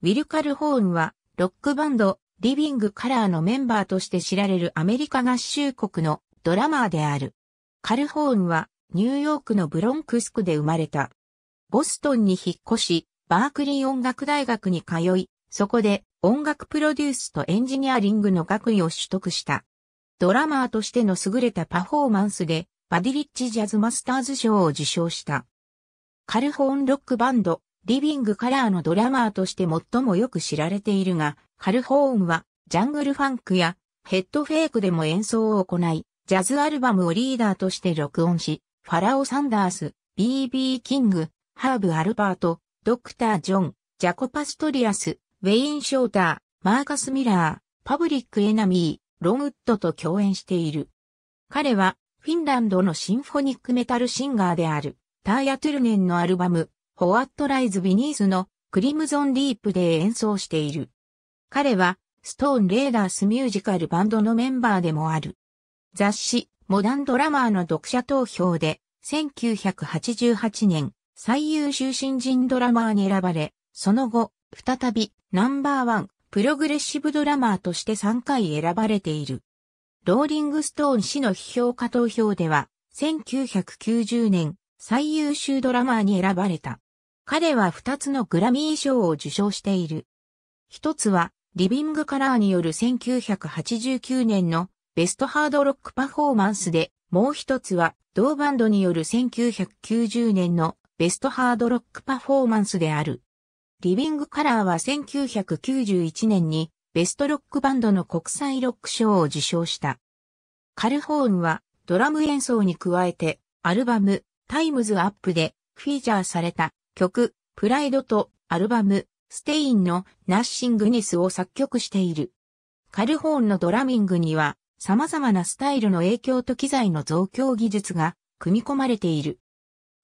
ウィル・カルホーンは、ロックバンド、リビング・カラーのメンバーとして知られるアメリカ合衆国のドラマーである。カルホーンは、ニューヨークのブロンクスクで生まれた。ボストンに引っ越し、バークリー音楽大学に通い、そこで音楽プロデュースとエンジニアリングの学位を取得した。ドラマーとしての優れたパフォーマンスで、バディリッチ・ジャズ・マスターズ賞を受賞した。カルホーンロックバンド、リビングカラーのドラマーとして最もよく知られているが、カルホーンはジャングルファンクやヘッドフェイクでも演奏を行い、ジャズアルバムをリーダーとして録音し、ファラオ・サンダース、BB・ キング、ハーブ・アルパート、ドクター・ジョン、ジャコパ・ストリアス、ウェイン・ショーター、マーカス・ミラー、パブリック・エナミー、ロン・ッドと共演している。彼は、フィンランドのシンフォニックメタルシンガーである、ターヤ・トゥルネンのアルバム、ホワットライズ・ビニースのクリムゾン・リープで演奏している。彼は、ストーン・レーダースミュージカルバンドのメンバーでもある。雑誌、モダンドラマーの読者投票で、1988年、最優秀新人ドラマーに選ばれ、その後、再び、ナンバーワン、プログレッシブドラマーとして3回選ばれている。ローリングストーン氏の批評家投票では、1990年、最優秀ドラマーに選ばれた。彼は2つのグラミー賞を受賞している。一つは、リビングカラーによる1989年のベストハードロックパフォーマンスで、もう一つは、同バンドによる1990年のベストハードロックパフォーマンスである。リビングカラーは1991年にベストロックバンドの国際ロック賞を受賞した。カルホーンはドラム演奏に加えてアルバムタイムズアップでフィーチャーされた曲、プライドとアルバム、ステインのナッシングネスを作曲している。カルホーンのドラミングには様々なスタイルの影響と機材の増強技術が組み込まれている。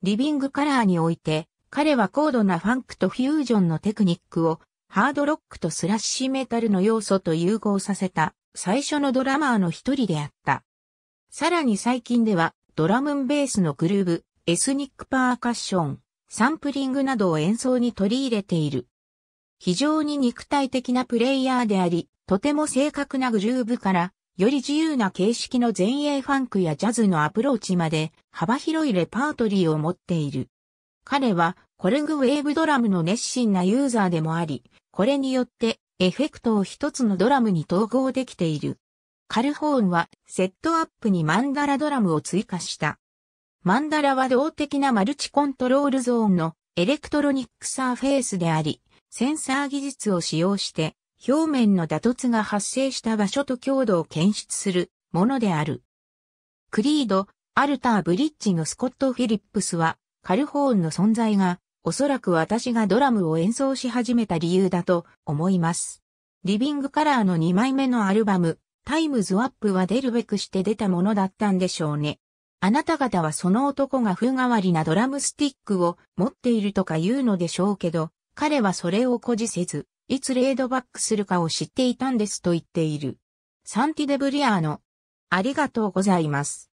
リビングカラーにおいて彼は高度なファンクとフュージョンのテクニックをハードロックとスラッシュメタルの要素と融合させた最初のドラマーの一人であった。さらに最近ではドラムンベースのグルーブ、エスニックパーカッション、サンプリングなどを演奏に取り入れている。非常に肉体的なプレイヤーであり、とても正確なグルーブから、より自由な形式の前衛ファンクやジャズのアプローチまで幅広いレパートリーを持っている。彼はコルグウェーブドラムの熱心なユーザーでもあり、これによってエフェクトを一つのドラムに統合できている。カルホーンはセットアップにマンダラドラムを追加した。マンダラは動的なマルチコントロールゾーンのエレクトロニックサーフェイスであり、センサー技術を使用して表面の打突が発生した場所と強度を検出するものである。クリード、アルターブリッジのスコット・フィリップスは、カルホーンの存在が、おそらく私がドラムを演奏し始めた理由だと思います。リビングカラーの2枚目のアルバム、タイムズ・ワップは出るべくして出たものだったんでしょうね。あなた方はその男が風変わりなドラムスティックを持っているとか言うのでしょうけど、彼はそれを誇示せず、いつレードバックするかを知っていたんですと言っている。サンティデブリアーノ。ありがとうございます。